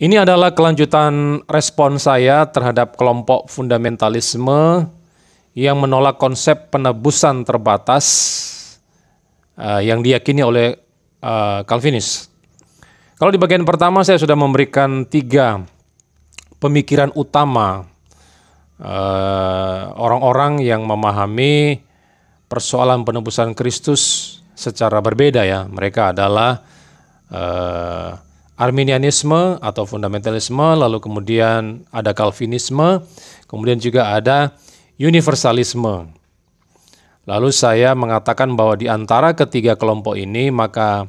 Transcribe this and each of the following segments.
Ini adalah kelanjutan respon saya terhadap kelompok fundamentalisme yang menolak konsep penebusan terbatas uh, yang diyakini oleh uh, Calvinis. Kalau di bagian pertama saya sudah memberikan tiga pemikiran utama eh, orang-orang uh, yang memahami persoalan penebusan Kristus secara berbeda ya. Mereka adalah uh, Arminianisme atau fundamentalisme, lalu kemudian ada Calvinisme, kemudian juga ada universalisme. Lalu saya mengatakan bahwa di antara ketiga kelompok ini maka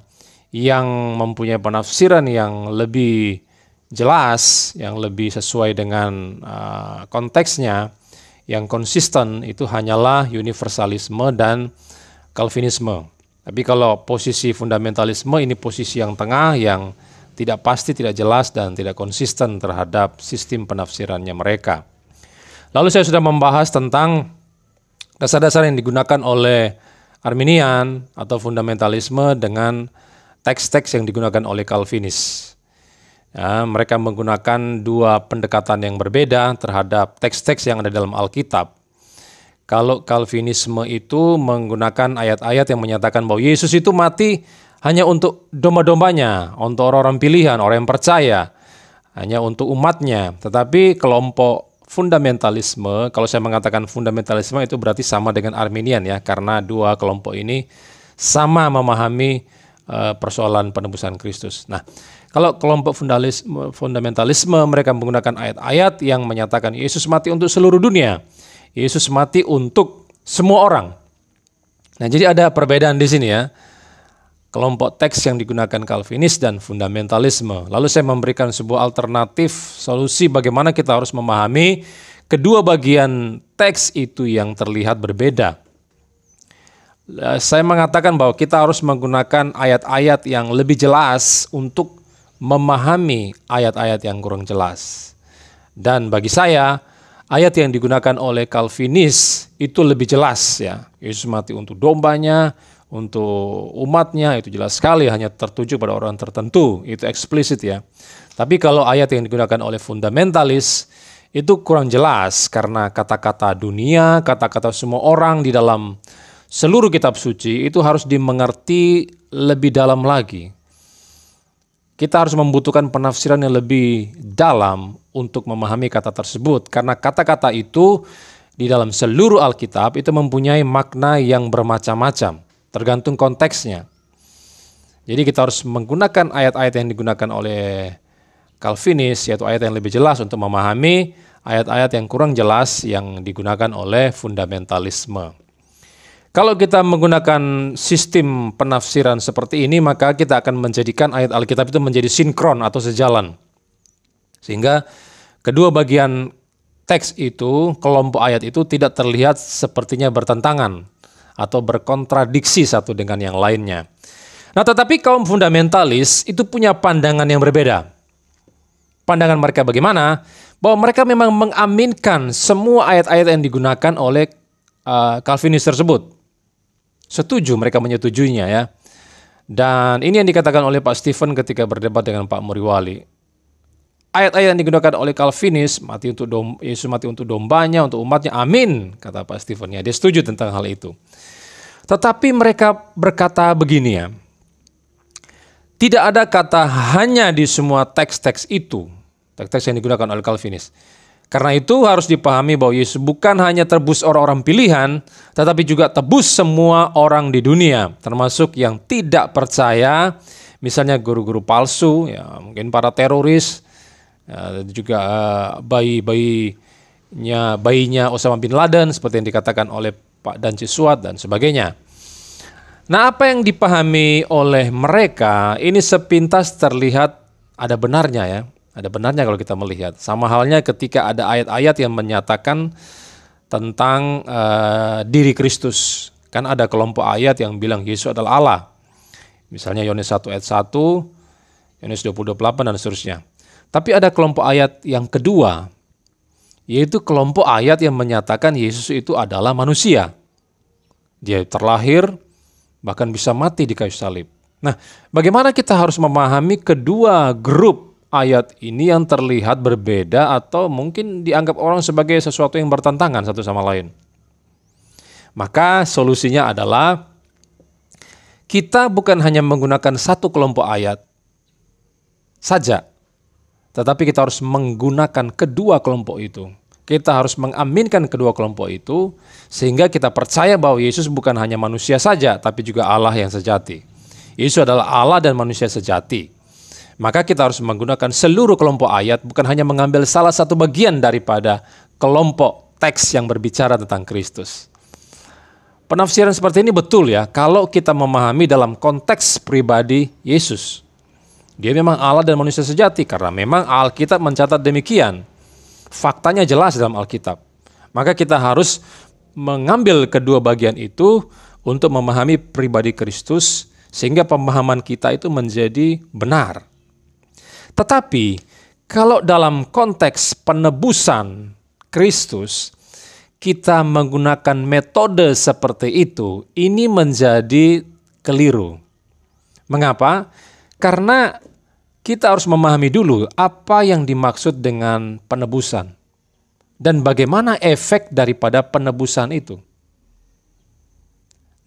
yang mempunyai penafsiran yang lebih jelas, yang lebih sesuai dengan uh, konteksnya, yang konsisten itu hanyalah universalisme dan Calvinisme. Tapi kalau posisi fundamentalisme ini posisi yang tengah yang tidak pasti, tidak jelas, dan tidak konsisten terhadap sistem penafsirannya mereka. Lalu saya sudah membahas tentang dasar-dasar yang digunakan oleh Arminian atau fundamentalisme dengan teks-teks yang digunakan oleh Calvinis. Ya, mereka menggunakan dua pendekatan yang berbeda terhadap teks-teks yang ada dalam Alkitab. Kalau Calvinisme itu menggunakan ayat-ayat yang menyatakan bahwa Yesus itu mati hanya untuk domba-dombanya, untuk orang-orang pilihan, orang yang percaya, hanya untuk umatnya. Tetapi kelompok fundamentalisme, kalau saya mengatakan fundamentalisme itu berarti sama dengan Arminian ya, karena dua kelompok ini sama memahami eh, persoalan penebusan Kristus. Nah, kalau kelompok fundamentalisme mereka menggunakan ayat-ayat yang menyatakan Yesus mati untuk seluruh dunia. Yesus mati untuk semua orang. Nah, jadi ada perbedaan di sini ya kelompok teks yang digunakan Calvinis dan fundamentalisme. Lalu saya memberikan sebuah alternatif solusi bagaimana kita harus memahami kedua bagian teks itu yang terlihat berbeda. Eh, saya mengatakan bahwa kita harus menggunakan ayat-ayat yang lebih jelas untuk memahami ayat-ayat yang kurang jelas. Dan bagi saya, ayat yang digunakan oleh Calvinis itu lebih jelas ya. Yesus mati untuk dombanya, untuk umatnya itu jelas sekali hanya tertuju pada orang tertentu itu eksplisit ya tapi kalau ayat yang digunakan oleh fundamentalis itu kurang jelas karena kata-kata dunia kata-kata semua orang di dalam seluruh kitab suci itu harus dimengerti lebih dalam lagi kita harus membutuhkan penafsiran yang lebih dalam untuk memahami kata tersebut karena kata-kata itu di dalam seluruh Alkitab itu mempunyai makna yang bermacam-macam tergantung konteksnya. Jadi kita harus menggunakan ayat-ayat yang digunakan oleh Calvinis, yaitu ayat yang lebih jelas untuk memahami ayat-ayat yang kurang jelas yang digunakan oleh fundamentalisme. Kalau kita menggunakan sistem penafsiran seperti ini, maka kita akan menjadikan ayat Alkitab itu menjadi sinkron atau sejalan. Sehingga kedua bagian teks itu, kelompok ayat itu tidak terlihat sepertinya bertentangan atau berkontradiksi satu dengan yang lainnya. Nah, tetapi kaum fundamentalis itu punya pandangan yang berbeda. Pandangan mereka bagaimana? Bahwa mereka memang mengaminkan semua ayat-ayat yang digunakan oleh uh, Calvinis tersebut. Setuju mereka menyetujuinya ya. Dan ini yang dikatakan oleh Pak Stephen ketika berdebat dengan Pak Muriwali. Ayat-ayat yang digunakan oleh Calvinis, mati untuk dom, Yesus mati untuk dombanya, untuk umatnya, amin, kata Pak Stephen. Ya, dia setuju tentang hal itu. Tetapi mereka berkata begini ya, tidak ada kata hanya di semua teks-teks itu, teks-teks yang digunakan oleh Calvinis. Karena itu harus dipahami bahwa Yesus bukan hanya tebus orang-orang pilihan, tetapi juga tebus semua orang di dunia, termasuk yang tidak percaya, misalnya guru-guru palsu, ya mungkin para teroris, uh, juga eh, bayi-bayinya bayinya Osama bin Laden seperti yang dikatakan oleh Pak Danci Suat dan sebagainya. Nah, apa yang dipahami oleh mereka ini sepintas terlihat ada benarnya ya. Ada benarnya kalau kita melihat. Sama halnya ketika ada ayat-ayat yang menyatakan tentang uh, diri Kristus. Kan ada kelompok ayat yang bilang Yesus adalah Allah. Misalnya Yohanes 1 ayat 1, Yohanes 20 28 dan seterusnya. Tapi ada kelompok ayat yang kedua, yaitu kelompok ayat yang menyatakan Yesus itu adalah manusia. Dia terlahir, bahkan bisa mati di kayu salib. Nah, bagaimana kita harus memahami kedua grup ayat ini yang terlihat berbeda atau mungkin dianggap orang sebagai sesuatu yang bertentangan satu sama lain? Maka solusinya adalah kita bukan hanya menggunakan satu kelompok ayat saja, tetapi kita harus menggunakan kedua kelompok itu. Kita harus mengaminkan kedua kelompok itu sehingga kita percaya bahwa Yesus bukan hanya manusia saja tapi juga Allah yang sejati. Yesus adalah Allah dan manusia sejati. Maka kita harus menggunakan seluruh kelompok ayat bukan hanya mengambil salah satu bagian daripada kelompok teks yang berbicara tentang Kristus. Penafsiran seperti ini betul ya kalau kita memahami dalam konteks pribadi Yesus. Dia memang Allah dan manusia sejati karena memang Alkitab mencatat demikian. Faktanya jelas dalam Alkitab. Maka kita harus mengambil kedua bagian itu untuk memahami pribadi Kristus sehingga pemahaman kita itu menjadi benar. Tetapi kalau dalam konteks penebusan Kristus, kita menggunakan metode seperti itu, ini menjadi keliru. Mengapa? Karena kita harus memahami dulu apa yang dimaksud dengan penebusan dan bagaimana efek daripada penebusan itu.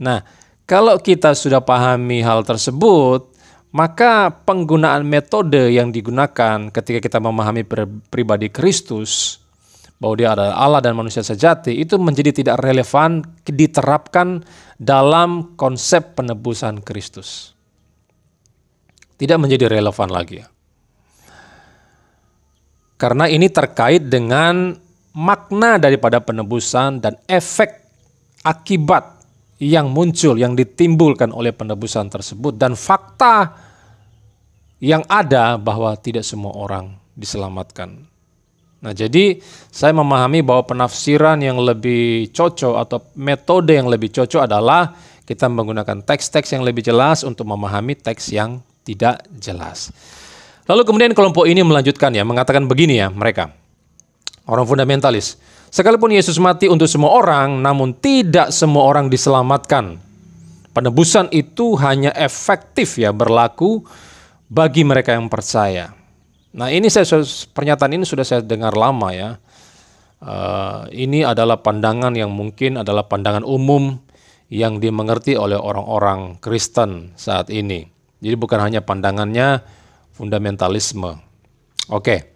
Nah, kalau kita sudah pahami hal tersebut, maka penggunaan metode yang digunakan ketika kita memahami pribadi Kristus bahwa dia adalah Allah dan manusia sejati itu menjadi tidak relevan diterapkan dalam konsep penebusan Kristus tidak menjadi relevan lagi. Karena ini terkait dengan makna daripada penebusan dan efek akibat yang muncul, yang ditimbulkan oleh penebusan tersebut dan fakta yang ada bahwa tidak semua orang diselamatkan. Nah, jadi saya memahami bahwa penafsiran yang lebih cocok atau metode yang lebih cocok adalah kita menggunakan teks-teks yang lebih jelas untuk memahami teks yang tidak jelas. Lalu kemudian kelompok ini melanjutkan ya, mengatakan begini ya mereka. Orang fundamentalis. Sekalipun Yesus mati untuk semua orang, namun tidak semua orang diselamatkan. Penebusan itu hanya efektif ya berlaku bagi mereka yang percaya. Nah ini saya pernyataan ini sudah saya dengar lama ya. Uh, ini adalah pandangan yang mungkin adalah pandangan umum yang dimengerti oleh orang-orang Kristen saat ini. Jadi bukan hanya pandangannya fundamentalisme. Oke.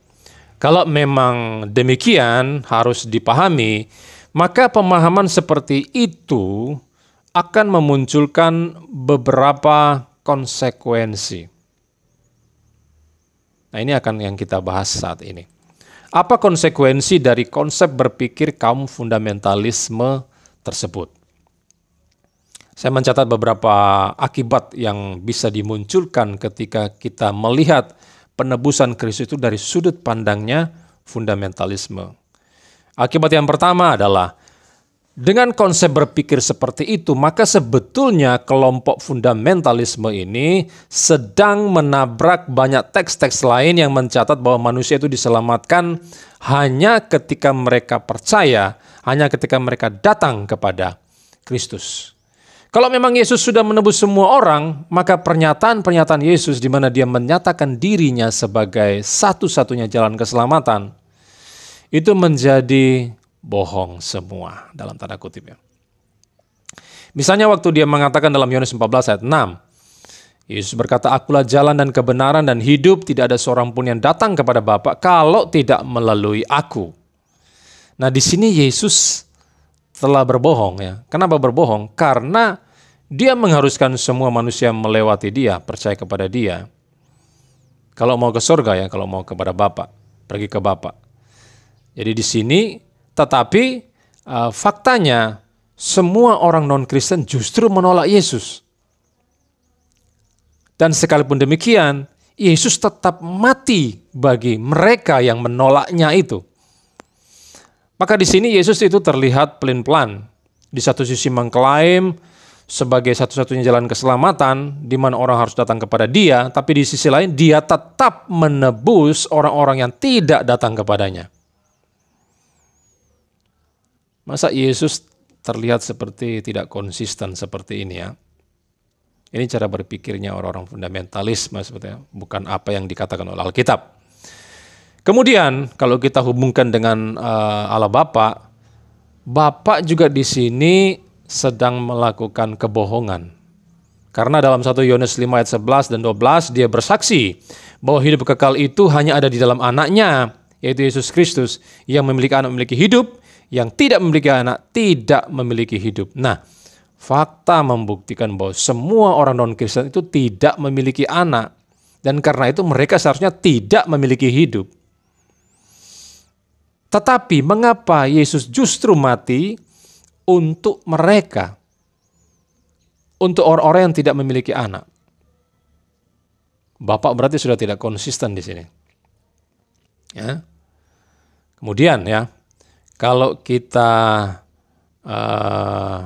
Kalau memang demikian harus dipahami, maka pemahaman seperti itu akan memunculkan beberapa konsekuensi. Nah, ini akan yang kita bahas saat ini. Apa konsekuensi dari konsep berpikir kaum fundamentalisme tersebut? Saya mencatat beberapa akibat yang bisa dimunculkan ketika kita melihat penebusan Kristus itu dari sudut pandangnya fundamentalisme. Akibat yang pertama adalah dengan konsep berpikir seperti itu, maka sebetulnya kelompok fundamentalisme ini sedang menabrak banyak teks-teks lain yang mencatat bahwa manusia itu diselamatkan hanya ketika mereka percaya, hanya ketika mereka datang kepada Kristus. Kalau memang Yesus sudah menebus semua orang, maka pernyataan-pernyataan Yesus di mana dia menyatakan dirinya sebagai satu-satunya jalan keselamatan, itu menjadi bohong semua dalam tanda kutip ya. Misalnya waktu dia mengatakan dalam Yohanes 14 ayat 6, Yesus berkata, Akulah jalan dan kebenaran dan hidup, tidak ada seorang pun yang datang kepada Bapa kalau tidak melalui aku. Nah di sini Yesus telah berbohong ya. Kenapa berbohong? Karena dia mengharuskan semua manusia melewati dia, percaya kepada dia. Kalau mau ke surga ya, kalau mau kepada bapa pergi ke bapa Jadi di sini tetapi uh, faktanya semua orang non-Kristen justru menolak Yesus. Dan sekalipun demikian, Yesus tetap mati bagi mereka yang menolaknya itu. Maka di sini Yesus itu terlihat pelin-pelan. Di satu sisi mengklaim sebagai satu-satunya jalan keselamatan di mana orang harus datang kepada dia, tapi di sisi lain dia tetap menebus orang-orang yang tidak datang kepadanya. Masa Yesus terlihat seperti tidak konsisten seperti ini ya? Ini cara berpikirnya orang-orang fundamentalisme sebetulnya, bukan apa yang dikatakan oleh Alkitab. Kemudian kalau kita hubungkan dengan uh, Allah Bapa, Bapak juga di sini sedang melakukan kebohongan. Karena dalam satu Yohanes 5 ayat 11 dan 12 dia bersaksi bahwa hidup kekal itu hanya ada di dalam anaknya, yaitu Yesus Kristus. Yang memiliki anak memiliki hidup, yang tidak memiliki anak tidak memiliki hidup. Nah, fakta membuktikan bahwa semua orang non-Kristen itu tidak memiliki anak. Dan karena itu mereka seharusnya tidak memiliki hidup. Tetapi mengapa Yesus justru mati untuk mereka? Untuk orang-orang yang tidak memiliki anak. Bapak berarti sudah tidak konsisten di sini. Ya. Kemudian ya, kalau kita uh,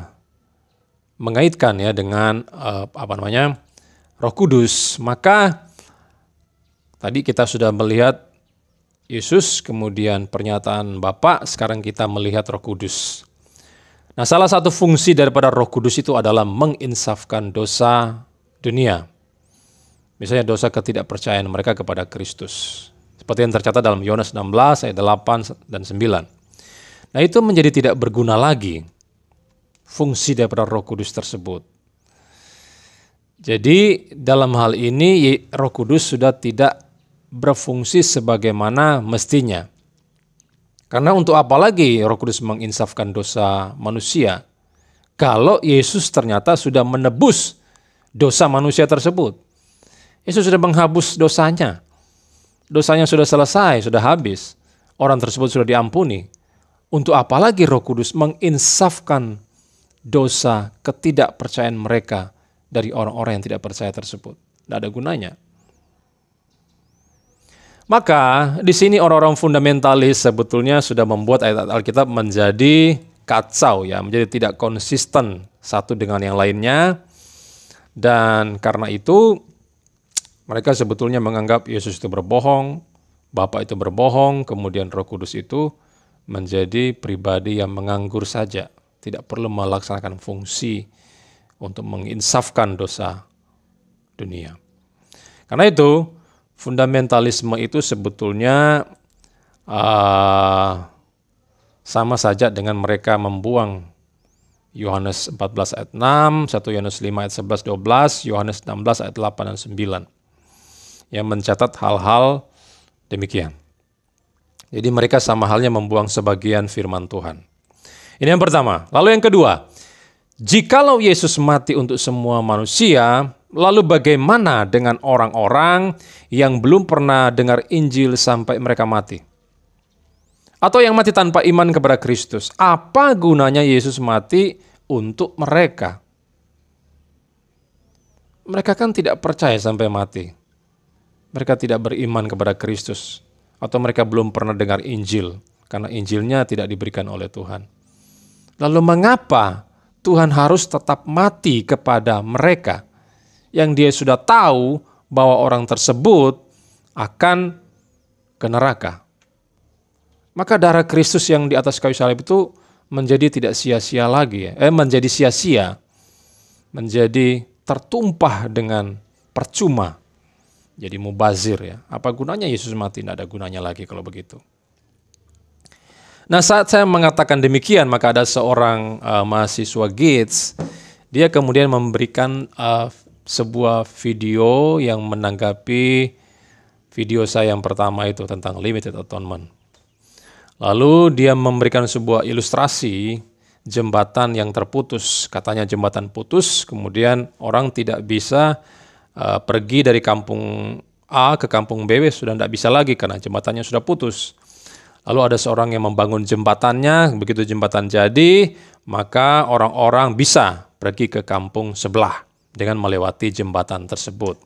mengaitkan ya dengan uh, apa namanya Roh Kudus, maka tadi kita sudah melihat Yesus, kemudian pernyataan Bapa sekarang kita melihat Roh Kudus. Nah, salah satu fungsi daripada Roh Kudus itu adalah menginsafkan dosa dunia. Misalnya dosa ketidakpercayaan mereka kepada Kristus. Seperti yang tercatat dalam Yohanes 16 ayat 8 dan 9. Nah, itu menjadi tidak berguna lagi fungsi daripada Roh Kudus tersebut. Jadi dalam hal ini Roh Kudus sudah tidak berfungsi sebagaimana mestinya. Karena untuk apa lagi Roh Kudus menginsafkan dosa manusia kalau Yesus ternyata sudah menebus dosa manusia tersebut. Yesus sudah menghapus dosanya. Dosanya sudah selesai, sudah habis. Orang tersebut sudah diampuni. Untuk apa lagi Roh Kudus menginsafkan dosa ketidakpercayaan mereka dari orang-orang yang tidak percaya tersebut? Tidak ada gunanya. Maka di sini orang-orang fundamentalis sebetulnya sudah membuat ayat-ayat Alkitab menjadi kacau ya, menjadi tidak konsisten satu dengan yang lainnya. Dan karena itu mereka sebetulnya menganggap Yesus itu berbohong, Bapa itu berbohong, kemudian Roh Kudus itu menjadi pribadi yang menganggur saja, tidak perlu melaksanakan fungsi untuk menginsafkan dosa dunia. Karena itu, fundamentalisme itu sebetulnya uh, sama saja dengan mereka membuang Yohanes 14 ayat 6, 1 Yohanes 5 ayat 11 12, Yohanes 16 ayat 8 dan 9 yang mencatat hal-hal demikian. Jadi mereka sama halnya membuang sebagian firman Tuhan. Ini yang pertama. Lalu yang kedua, jikalau Yesus mati untuk semua manusia, Lalu bagaimana dengan orang-orang yang belum pernah dengar Injil sampai mereka mati? Atau yang mati tanpa iman kepada Kristus? Apa gunanya Yesus mati untuk mereka? Mereka kan tidak percaya sampai mati. Mereka tidak beriman kepada Kristus atau mereka belum pernah dengar Injil karena Injilnya tidak diberikan oleh Tuhan. Lalu mengapa Tuhan harus tetap mati kepada mereka? yang dia sudah tahu bahwa orang tersebut akan ke neraka. Maka darah Kristus yang di atas kayu salib itu menjadi tidak sia-sia lagi, ya. eh menjadi sia-sia, menjadi tertumpah dengan percuma. Jadi mubazir ya. Apa gunanya Yesus mati? Tidak ada gunanya lagi kalau begitu. Nah saat saya mengatakan demikian, maka ada seorang uh, mahasiswa Gates, dia kemudian memberikan uh, sebuah video yang menanggapi video saya yang pertama itu tentang limited atonement. Lalu dia memberikan sebuah ilustrasi jembatan yang terputus, katanya jembatan putus, kemudian orang tidak bisa uh, pergi dari kampung A ke kampung B sudah tidak bisa lagi karena jembatannya sudah putus. Lalu ada seorang yang membangun jembatannya, begitu jembatan jadi, maka orang-orang bisa pergi ke kampung sebelah dengan melewati jembatan tersebut.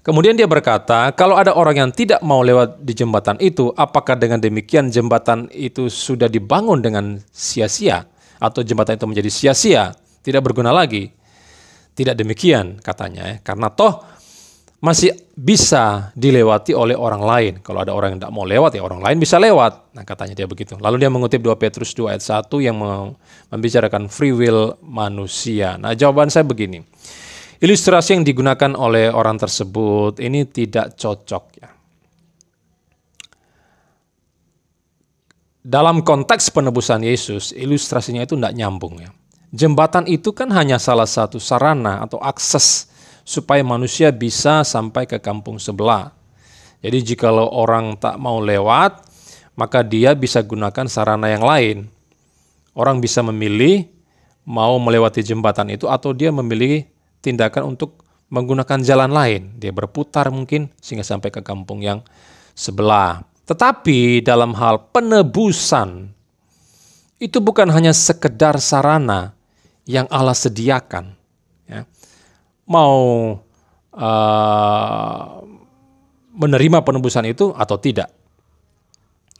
Kemudian dia berkata, "Kalau ada orang yang tidak mau lewat di jembatan itu, apakah dengan demikian jembatan itu sudah dibangun dengan sia-sia, atau jembatan itu menjadi sia-sia, tidak berguna lagi?" Tidak demikian, katanya, eh, karena toh masih bisa dilewati oleh orang lain. Kalau ada orang yang tidak mau lewat ya orang lain bisa lewat. Nah katanya dia begitu. Lalu dia mengutip 2 Petrus 2 ayat 1 yang membicarakan free will manusia. Nah jawaban saya begini. Ilustrasi yang digunakan oleh orang tersebut ini tidak cocok ya. Dalam konteks penebusan Yesus, ilustrasinya itu tidak nyambung ya. Jembatan itu kan hanya salah satu sarana atau akses supaya manusia bisa sampai ke kampung sebelah. Jadi jikalau orang tak mau lewat, maka dia bisa gunakan sarana yang lain. Orang bisa memilih mau melewati jembatan itu atau dia memilih tindakan untuk menggunakan jalan lain. Dia berputar mungkin sehingga sampai ke kampung yang sebelah. Tetapi dalam hal penebusan, itu bukan hanya sekedar sarana yang Allah sediakan mau uh, menerima penebusan itu atau tidak.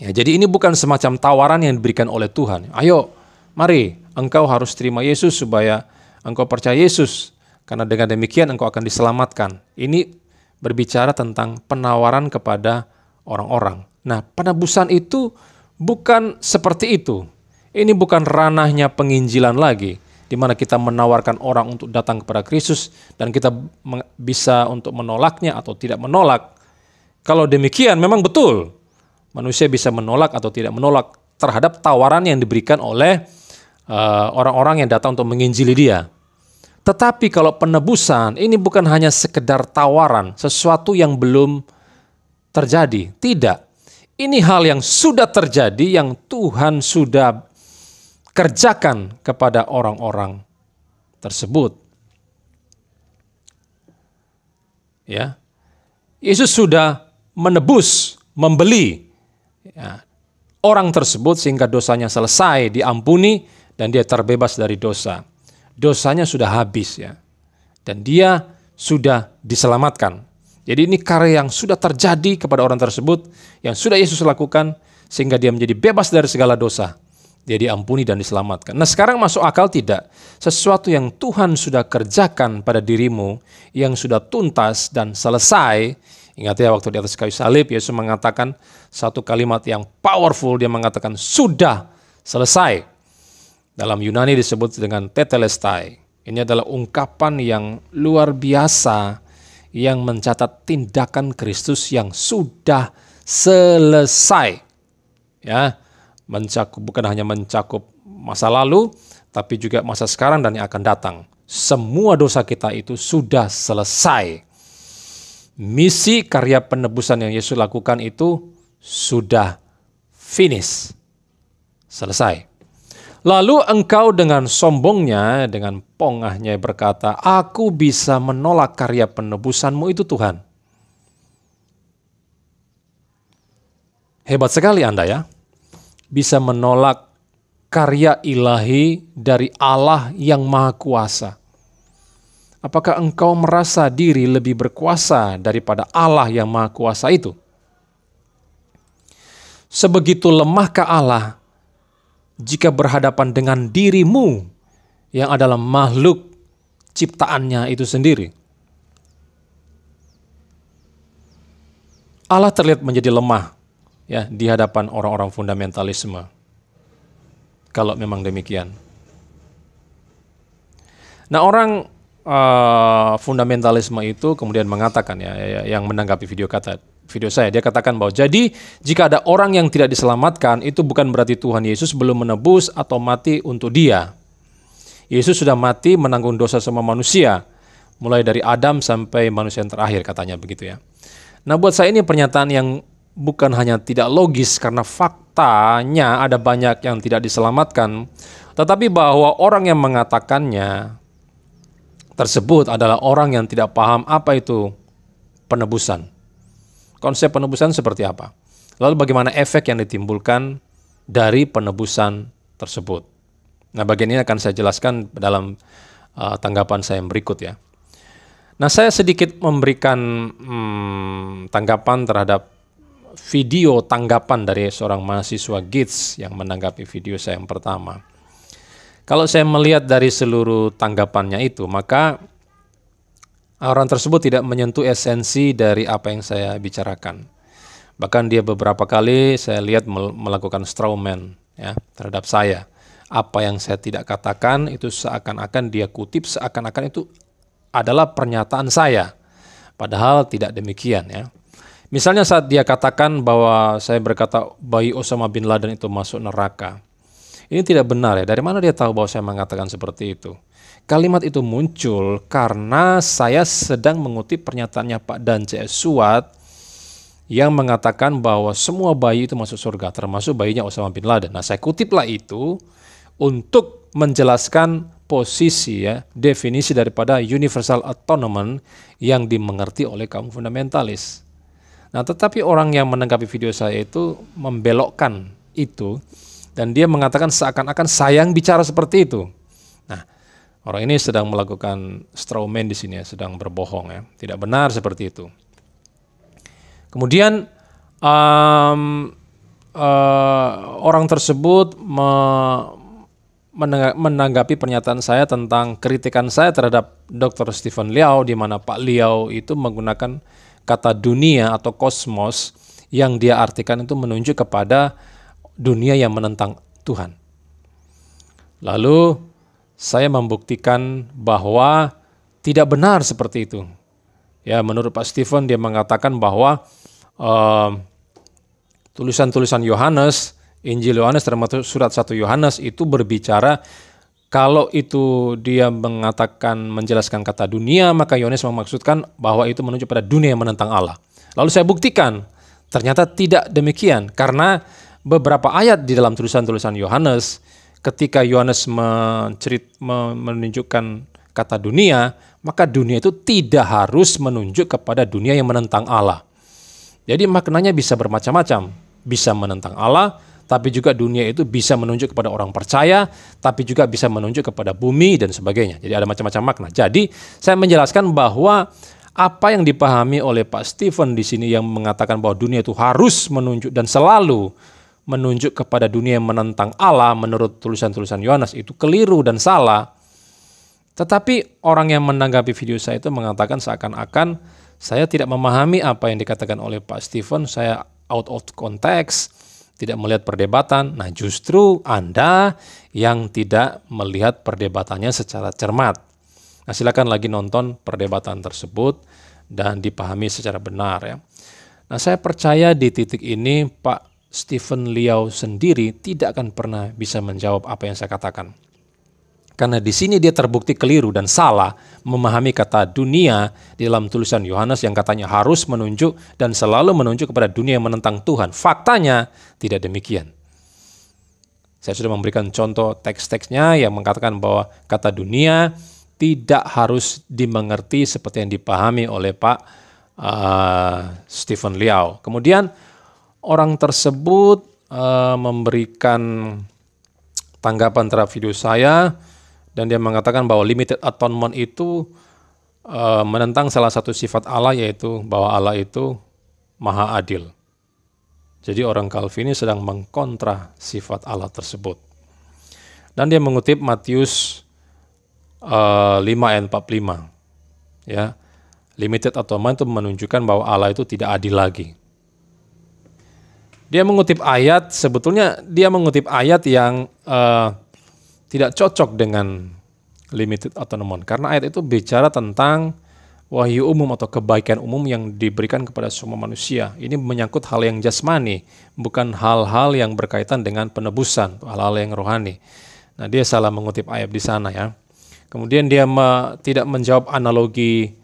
Ya, jadi ini bukan semacam tawaran yang diberikan oleh Tuhan. Ayo, mari engkau harus terima Yesus supaya engkau percaya Yesus karena dengan demikian engkau akan diselamatkan. Ini berbicara tentang penawaran kepada orang-orang. Nah, penebusan itu bukan seperti itu. Ini bukan ranahnya penginjilan lagi di mana kita menawarkan orang untuk datang kepada Kristus dan kita bisa untuk menolaknya atau tidak menolak. Kalau demikian memang betul manusia bisa menolak atau tidak menolak terhadap tawaran yang diberikan oleh orang eh, orang-orang yang datang untuk menginjili dia. Tetapi kalau penebusan ini bukan hanya sekedar tawaran, sesuatu yang belum terjadi. Tidak. Ini hal yang sudah terjadi yang Tuhan sudah kerjakan kepada orang-orang tersebut. Ya. Yesus sudah menebus, membeli ya, orang tersebut sehingga dosanya selesai, diampuni dan dia terbebas dari dosa. Dosanya sudah habis ya. Dan dia sudah diselamatkan. Jadi ini karya yang sudah terjadi kepada orang tersebut yang sudah Yesus lakukan sehingga dia menjadi bebas dari segala dosa dia diampuni dan diselamatkan. Nah sekarang masuk akal tidak? Sesuatu yang Tuhan sudah kerjakan pada dirimu, yang sudah tuntas dan selesai, ingat ya waktu di atas kayu salib, Yesus mengatakan satu kalimat yang powerful, dia mengatakan sudah selesai. Dalam Yunani disebut dengan tetelestai. Ini adalah ungkapan yang luar biasa yang mencatat tindakan Kristus yang sudah selesai. Ya, mencakup bukan hanya mencakup masa lalu, tapi juga masa sekarang dan yang akan datang. Semua dosa kita itu sudah selesai. Misi karya penebusan yang Yesus lakukan itu sudah finish. Selesai. Lalu engkau dengan sombongnya, dengan pongahnya berkata, Aku bisa menolak karya penebusanmu itu Tuhan. Hebat sekali Anda ya bisa menolak karya ilahi dari Allah yang Maha Kuasa. Apakah engkau merasa diri lebih berkuasa daripada Allah yang Maha Kuasa itu? Sebegitu lemahkah Allah jika berhadapan dengan dirimu yang adalah makhluk ciptaannya itu sendiri? Allah terlihat menjadi lemah ya di hadapan orang-orang fundamentalisme. Kalau memang demikian. Nah, orang uh, fundamentalisme itu kemudian mengatakan ya, ya, ya, yang menanggapi video kata video saya. Dia katakan bahwa jadi jika ada orang yang tidak diselamatkan itu bukan berarti Tuhan Yesus belum menebus atau mati untuk dia. Yesus sudah mati menanggung dosa semua manusia mulai dari Adam sampai manusia yang terakhir katanya begitu ya. Nah, buat saya ini pernyataan yang bukan hanya tidak logis karena faktanya ada banyak yang tidak diselamatkan, tetapi bahwa orang yang mengatakannya tersebut adalah orang yang tidak paham apa itu penebusan. Konsep penebusan seperti apa? Lalu bagaimana efek yang ditimbulkan dari penebusan tersebut? Nah, bagian ini akan saya jelaskan dalam uh, tanggapan saya yang berikut ya. Nah, saya sedikit memberikan hmm, tanggapan terhadap video tanggapan dari seorang mahasiswa Gates yang menanggapi video saya yang pertama. Kalau saya melihat dari seluruh tanggapannya itu, maka orang tersebut tidak menyentuh esensi dari apa yang saya bicarakan. Bahkan dia beberapa kali saya lihat melakukan strawman ya terhadap saya. Apa yang saya tidak katakan itu seakan-akan dia kutip seakan-akan itu adalah pernyataan saya. Padahal tidak demikian ya. Misalnya saat dia katakan bahwa saya berkata bayi Osama bin Laden itu masuk neraka. Ini tidak benar ya. Dari mana dia tahu bahwa saya mengatakan seperti itu? Kalimat itu muncul karena saya sedang mengutip pernyataannya Pak Dan CS Suat yang mengatakan bahwa semua bayi itu masuk surga, termasuk bayinya Osama bin Laden. Nah, saya kutiplah itu untuk menjelaskan posisi ya, definisi daripada universal atonement yang dimengerti oleh kaum fundamentalis. Nah, tetapi orang yang menanggapi video saya itu membelokkan itu dan dia mengatakan seakan-akan sayang bicara seperti itu. Nah, orang ini sedang melakukan strawman di sini ya, sedang berbohong ya, tidak benar seperti itu. Kemudian um, uh, orang tersebut me menanggapi pernyataan saya tentang kritikan saya terhadap Dr. Stephen Liao di mana Pak Liao itu menggunakan kata dunia atau kosmos yang dia artikan itu menunjuk kepada dunia yang menentang Tuhan. Lalu saya membuktikan bahwa tidak benar seperti itu. Ya, menurut Pak Stephen dia mengatakan bahwa uh, tulisan-tulisan Yohanes, Injil Yohanes termasuk surat 1 Yohanes itu berbicara kalau itu dia mengatakan menjelaskan kata dunia, maka Yohanes memaksudkan bahwa itu menunjuk pada dunia yang menentang Allah. Lalu saya buktikan, ternyata tidak demikian karena beberapa ayat di dalam tulisan-tulisan Yohanes ketika Yohanes menunjukkan kata dunia, maka dunia itu tidak harus menunjuk kepada dunia yang menentang Allah. Jadi maknanya bisa bermacam-macam, bisa menentang Allah, tapi juga dunia itu bisa menunjuk kepada orang percaya, tapi juga bisa menunjuk kepada bumi dan sebagainya. Jadi ada macam-macam makna. Jadi saya menjelaskan bahwa apa yang dipahami oleh Pak Stephen di sini yang mengatakan bahwa dunia itu harus menunjuk dan selalu menunjuk kepada dunia yang menentang Allah menurut tulisan-tulisan Yohanes itu keliru dan salah. Tetapi orang yang menanggapi video saya itu mengatakan seakan-akan saya tidak memahami apa yang dikatakan oleh Pak Stephen, saya out of context tidak melihat perdebatan. Nah, justru Anda yang tidak melihat perdebatannya secara cermat. Nah, silakan lagi nonton perdebatan tersebut dan dipahami secara benar ya. Nah, saya percaya di titik ini Pak Stephen Liao sendiri tidak akan pernah bisa menjawab apa yang saya katakan. Karena di sini dia terbukti keliru dan salah memahami kata dunia di dalam tulisan Yohanes yang katanya harus menunjuk dan selalu menunjuk kepada dunia yang menentang Tuhan. Faktanya tidak demikian. Saya sudah memberikan contoh teks-teksnya yang mengatakan bahwa kata dunia tidak harus dimengerti seperti yang dipahami oleh Pak uh, Stephen Liao. Kemudian orang tersebut uh, memberikan tanggapan terhadap video saya dan dia mengatakan bahwa limited atonement itu uh, menentang salah satu sifat Allah yaitu bahwa Allah itu maha adil. Jadi orang Calvin ini sedang mengkontra sifat Allah tersebut. Dan dia mengutip Matius uh, eh, 5 ayat 45. Ya. Limited atonement itu menunjukkan bahwa Allah itu tidak adil lagi. Dia mengutip ayat, sebetulnya dia mengutip ayat yang uh, tidak cocok dengan limited autonomy karena ayat itu bicara tentang wahyu umum atau kebaikan umum yang diberikan kepada semua manusia. Ini menyangkut hal yang jasmani, bukan hal-hal yang berkaitan dengan penebusan, hal-hal yang rohani. Nah, dia salah mengutip ayat di sana ya. Kemudian dia me, tidak menjawab analogi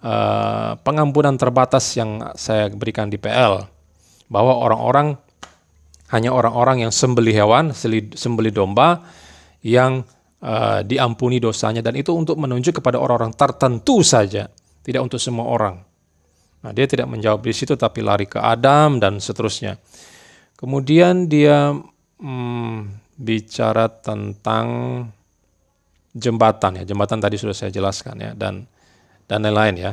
uh, pengampunan terbatas yang saya berikan di PL bahwa orang-orang hanya orang-orang yang sembeli hewan, sembeli domba, yang uh, diampuni dosanya dan itu untuk menunjuk kepada orang-orang tertentu saja, tidak untuk semua orang. Nah, dia tidak menjawab di situ tapi lari ke Adam dan seterusnya. Kemudian dia hmm, bicara tentang jembatan ya, jembatan tadi sudah saya jelaskan ya dan dan lain-lain ya.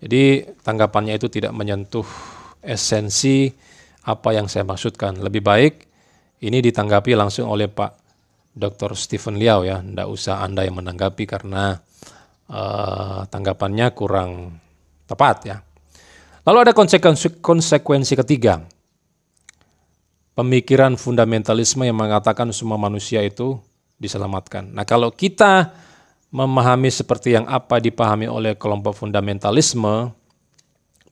Jadi tanggapannya itu tidak menyentuh esensi apa yang saya maksudkan. Lebih baik ini ditanggapi langsung oleh Pak Dr. Stephen Liao ya, tidak usah Anda yang menanggapi karena uh, tanggapannya kurang tepat ya. Lalu ada konsekuensi, konsekuensi ketiga. Pemikiran fundamentalisme yang mengatakan semua manusia itu diselamatkan. Nah kalau kita memahami seperti yang apa dipahami oleh kelompok fundamentalisme,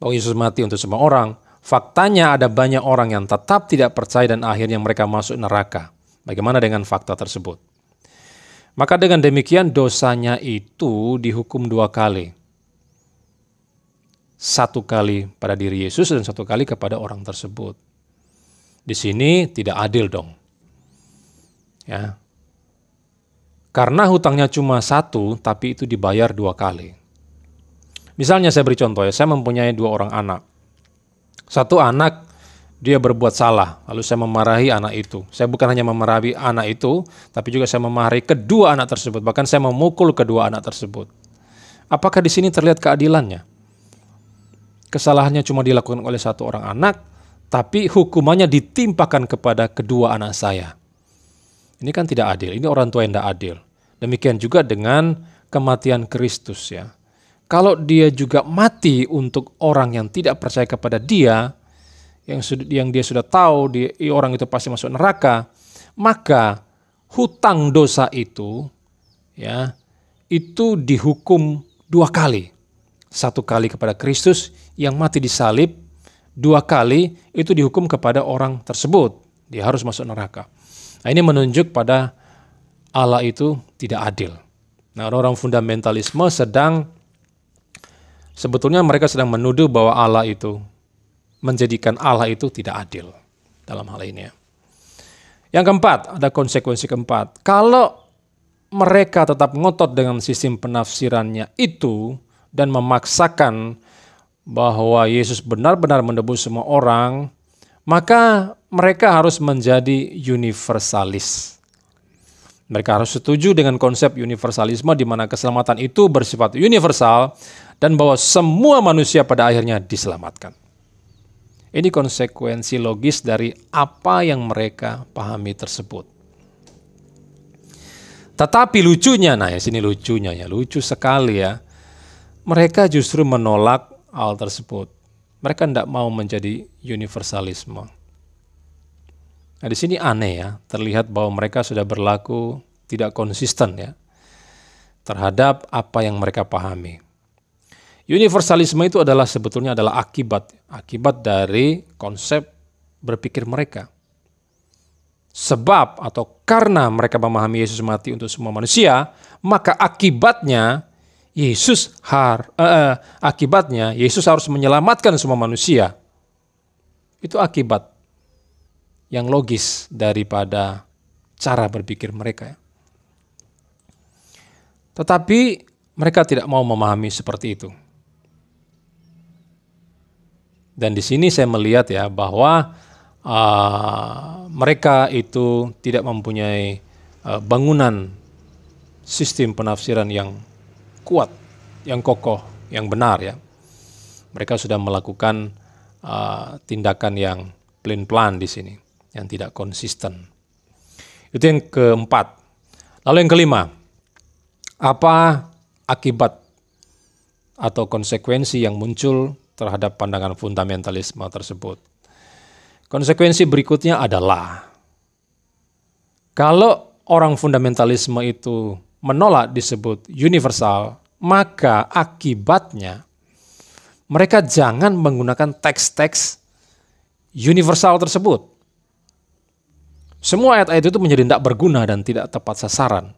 bahwa Yesus mati untuk semua orang, faktanya ada banyak orang yang tetap tidak percaya dan akhirnya mereka masuk neraka. Bagaimana dengan fakta tersebut? Maka dengan demikian dosanya itu dihukum dua kali. Satu kali pada diri Yesus dan satu kali kepada orang tersebut. Di sini tidak adil dong. Ya. Karena hutangnya cuma satu, tapi itu dibayar dua kali. Misalnya saya beri contoh ya, saya mempunyai dua orang anak. Satu anak dia berbuat salah. Lalu saya memarahi anak itu. Saya bukan hanya memarahi anak itu, tapi juga saya memarahi kedua anak tersebut. Bahkan saya memukul kedua anak tersebut. Apakah di sini terlihat keadilannya? Kesalahannya cuma dilakukan oleh satu orang anak, tapi hukumannya ditimpakan kepada kedua anak saya. Ini kan tidak adil. Ini orang tua yang tidak adil. Demikian juga dengan kematian Kristus ya. Kalau dia juga mati untuk orang yang tidak percaya kepada dia, yang yang dia sudah tahu dia, orang itu pasti masuk neraka, maka hutang dosa itu ya itu dihukum dua kali. Satu kali kepada Kristus yang mati di salib, dua kali itu dihukum kepada orang tersebut. Dia harus masuk neraka. Nah, ini menunjuk pada Allah itu tidak adil. Nah, orang-orang fundamentalisme sedang sebetulnya mereka sedang menuduh bahwa Allah itu menjadikan Allah itu tidak adil dalam hal ini. Ya. Yang keempat, ada konsekuensi keempat. Kalau mereka tetap ngotot dengan sistem penafsirannya itu dan memaksakan bahwa Yesus benar-benar menebus semua orang, maka mereka harus menjadi universalis. Mereka harus setuju dengan konsep universalisme di mana keselamatan itu bersifat universal dan bahwa semua manusia pada akhirnya diselamatkan. Ini konsekuensi logis dari apa yang mereka pahami tersebut. Tetapi lucunya, nah ya sini lucunya ya, lucu sekali ya. Mereka justru menolak hal tersebut. Mereka tidak mau menjadi universalisme. Nah di sini aneh ya, terlihat bahwa mereka sudah berlaku tidak konsisten ya terhadap apa yang mereka pahami. Universalisme itu adalah sebetulnya adalah akibat akibat dari konsep berpikir mereka. Sebab atau karena mereka memahami Yesus mati untuk semua manusia, maka akibatnya Yesus har uh, uh, akibatnya Yesus harus menyelamatkan semua manusia. Itu akibat yang logis daripada cara berpikir mereka. Tetapi mereka tidak mau memahami seperti itu. Dan di sini saya melihat ya bahwa uh, mereka itu tidak mempunyai uh, bangunan sistem penafsiran yang kuat, yang kokoh, yang benar ya. Mereka sudah melakukan uh, tindakan yang plain plan di sini, yang tidak konsisten. Itu yang keempat. Lalu yang kelima, apa akibat atau konsekuensi yang muncul terhadap pandangan fundamentalisme tersebut. Konsekuensi berikutnya adalah kalau orang fundamentalisme itu menolak disebut universal, maka akibatnya mereka jangan menggunakan teks-teks universal tersebut. Semua ayat-ayat itu menjadi tidak berguna dan tidak tepat sasaran.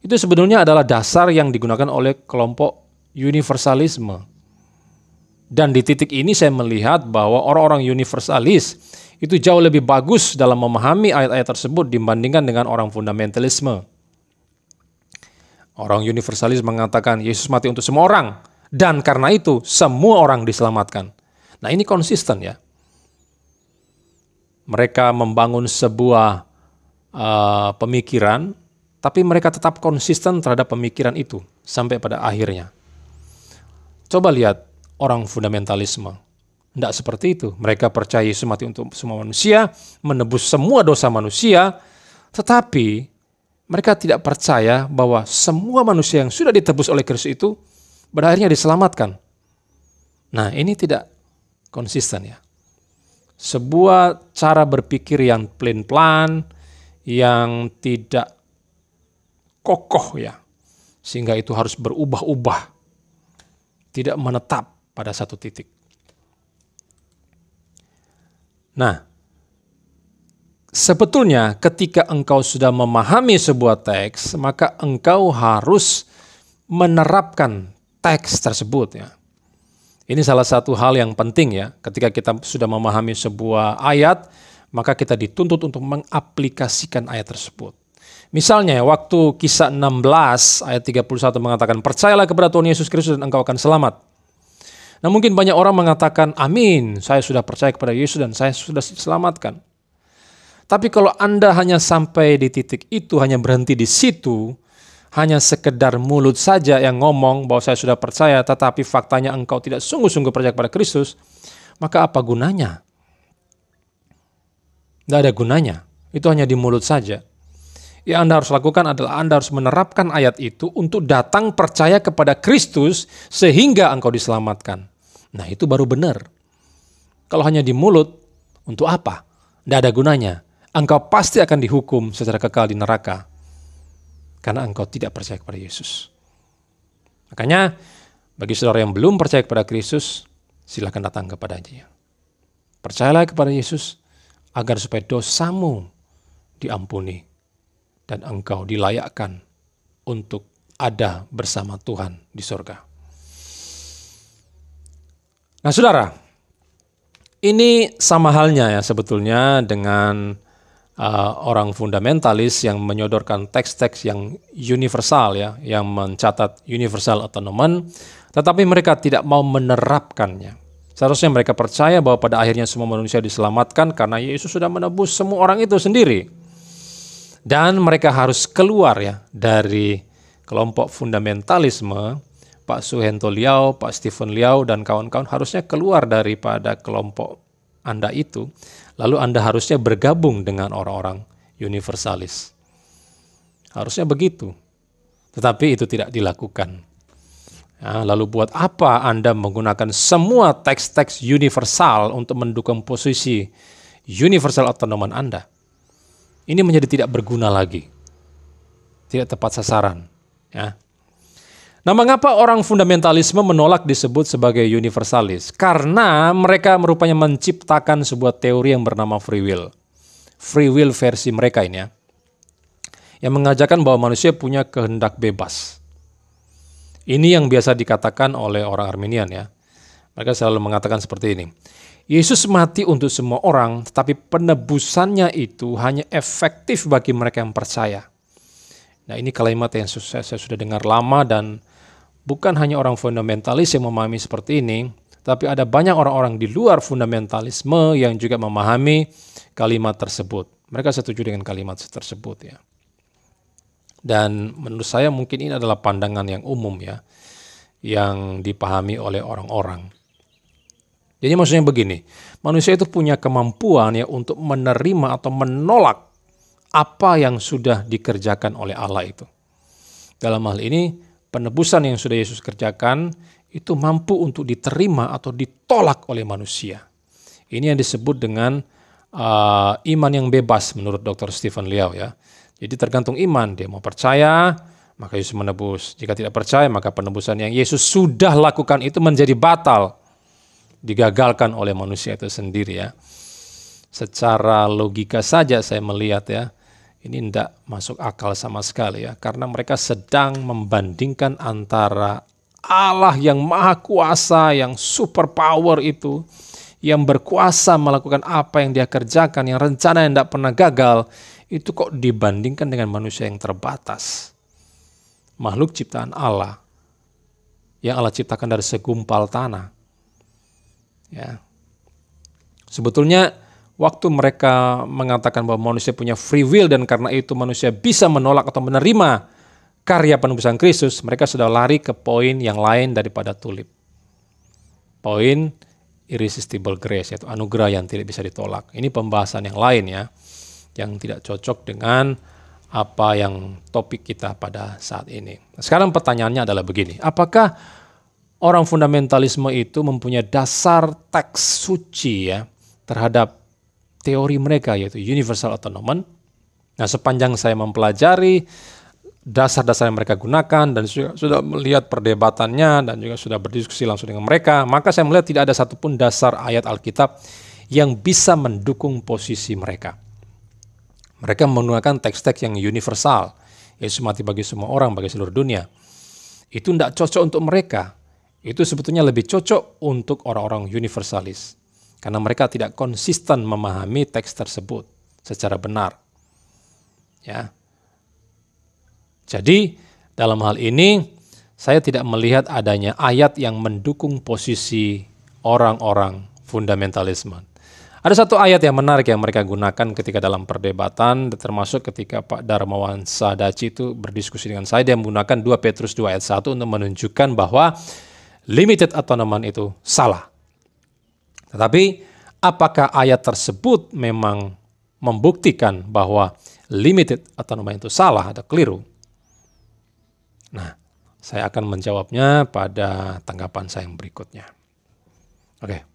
Itu sebenarnya adalah dasar yang digunakan oleh kelompok universalisme. Dan di titik ini saya melihat bahwa orang-orang universalis itu jauh lebih bagus dalam memahami ayat-ayat tersebut dibandingkan dengan orang fundamentalisme. Orang universalis mengatakan Yesus mati untuk semua orang dan karena itu semua orang diselamatkan. Nah, ini konsisten ya. Mereka membangun sebuah uh, pemikiran tapi mereka tetap konsisten terhadap pemikiran itu sampai pada akhirnya. Coba lihat orang fundamentalisme. Tidak seperti itu. Mereka percaya Yesus mati untuk semua manusia, menebus semua dosa manusia, tetapi mereka tidak percaya bahwa semua manusia yang sudah ditebus oleh Kristus itu berakhirnya diselamatkan. Nah ini tidak konsisten ya. Sebuah cara berpikir yang plain-plan, yang tidak kokoh ya. Sehingga itu harus berubah-ubah. Tidak menetap pada satu titik. Nah, sebetulnya ketika engkau sudah memahami sebuah teks, maka engkau harus menerapkan teks tersebut ya. Ini salah satu hal yang penting ya. Ketika kita sudah memahami sebuah ayat, maka kita dituntut untuk mengaplikasikan ayat tersebut. Misalnya waktu kisah 16 ayat 31 mengatakan, Percayalah kepada Tuhan Yesus Kristus dan engkau akan selamat. Nah mungkin banyak orang mengatakan, amin, saya sudah percaya kepada Yesus dan saya sudah diselamatkan. Tapi kalau Anda hanya sampai di titik itu, hanya berhenti di situ, hanya sekedar mulut saja yang ngomong bahwa saya sudah percaya, tetapi faktanya engkau tidak sungguh-sungguh percaya kepada Kristus, maka apa gunanya? Tidak ada gunanya. Itu hanya di mulut saja. Yang Anda harus lakukan adalah Anda harus menerapkan ayat itu untuk datang percaya kepada Kristus sehingga engkau diselamatkan. Nah itu baru benar. Kalau hanya di mulut, untuk apa? Tidak ada gunanya. Engkau pasti akan dihukum secara kekal di neraka. Karena engkau tidak percaya kepada Yesus. Makanya bagi saudara yang belum percaya kepada Kristus, silahkan datang kepada dia. Percayalah kepada Yesus agar supaya dosamu diampuni dan engkau dilayakkan untuk ada bersama Tuhan di surga. Nah, saudara, ini sama halnya ya sebetulnya dengan uh, orang fundamentalis yang menyodorkan teks-teks yang universal ya, yang mencatat universal autonomen, tetapi mereka tidak mau menerapkannya. Seharusnya mereka percaya bahwa pada akhirnya semua manusia diselamatkan karena Yesus sudah menebus semua orang itu sendiri. Dan mereka harus keluar ya dari kelompok fundamentalisme Pak Suhento Liao, Pak Stephen Liao, dan kawan-kawan harusnya keluar daripada kelompok Anda itu. Lalu Anda harusnya bergabung dengan orang-orang universalis. Harusnya begitu. Tetapi itu tidak dilakukan. Nah, lalu buat apa Anda menggunakan semua teks-teks universal untuk mendukung posisi universal otonoman Anda? Ini menjadi tidak berguna lagi. Tidak tepat sasaran. Ya, Nah, mengapa orang fundamentalisme menolak disebut sebagai universalis? Karena mereka merupanya menciptakan sebuah teori yang bernama free will. Free will versi mereka ini ya. Yang mengajarkan bahwa manusia punya kehendak bebas. Ini yang biasa dikatakan oleh orang Arminian ya. Mereka selalu mengatakan seperti ini. Yesus mati untuk semua orang, tetapi penebusannya itu hanya efektif bagi mereka yang percaya. Nah ini kalimat yang saya sudah dengar lama dan bukan hanya orang fundamentalis yang memahami seperti ini, tapi ada banyak orang-orang di luar fundamentalisme yang juga memahami kalimat tersebut. Mereka setuju dengan kalimat tersebut ya. Dan menurut saya mungkin ini adalah pandangan yang umum ya, yang dipahami oleh orang-orang. Jadi maksudnya begini, manusia itu punya kemampuan ya untuk menerima atau menolak apa yang sudah dikerjakan oleh Allah itu. Dalam hal ini penebusan yang sudah Yesus kerjakan itu mampu untuk diterima atau ditolak oleh manusia. Ini yang disebut dengan uh, iman yang bebas menurut Dr. Stephen Liao ya. Jadi tergantung iman, dia mau percaya, maka Yesus menebus. Jika tidak percaya, maka penebusan yang Yesus sudah lakukan itu menjadi batal. Digagalkan oleh manusia itu sendiri ya. Secara logika saja saya melihat ya, ini tidak masuk akal sama sekali ya, karena mereka sedang membandingkan antara Allah yang maha kuasa, yang super power itu, yang berkuasa melakukan apa yang dia kerjakan, yang rencana yang tidak pernah gagal, itu kok dibandingkan dengan manusia yang terbatas. Makhluk ciptaan Allah, yang Allah ciptakan dari segumpal tanah. Ya. Sebetulnya waktu mereka mengatakan bahwa manusia punya free will dan karena itu manusia bisa menolak atau menerima karya penebusan Kristus, mereka sudah lari ke poin yang lain daripada tulip. Poin irresistible grace yaitu anugerah yang tidak bisa ditolak. Ini pembahasan yang lain ya yang tidak cocok dengan apa yang topik kita pada saat ini. Sekarang pertanyaannya adalah begini, apakah orang fundamentalisme itu mempunyai dasar teks suci ya terhadap teori mereka yaitu universal autonomous. Nah, sepanjang saya mempelajari dasar-dasar yang mereka gunakan dan sudah, melihat perdebatannya dan juga sudah berdiskusi langsung dengan mereka, maka saya melihat tidak ada satupun dasar ayat Alkitab yang bisa mendukung posisi mereka. Mereka menggunakan teks-teks yang universal, yaitu mati bagi semua orang, bagi seluruh dunia. Itu tidak cocok untuk mereka. Itu sebetulnya lebih cocok untuk orang-orang universalis karena mereka tidak konsisten memahami teks tersebut secara benar. Ya. Jadi dalam hal ini saya tidak melihat adanya ayat yang mendukung posisi orang-orang fundamentalisme. Ada satu ayat yang menarik yang mereka gunakan ketika dalam perdebatan, termasuk ketika Pak Darmawan Sadaci itu berdiskusi dengan saya, dia menggunakan 2 Petrus 2 ayat 1 untuk menunjukkan bahwa limited autonoman itu salah. Tetapi apakah ayat tersebut memang membuktikan bahwa limited atau nama itu salah atau keliru? Nah, saya akan menjawabnya pada tanggapan saya yang berikutnya. Oke.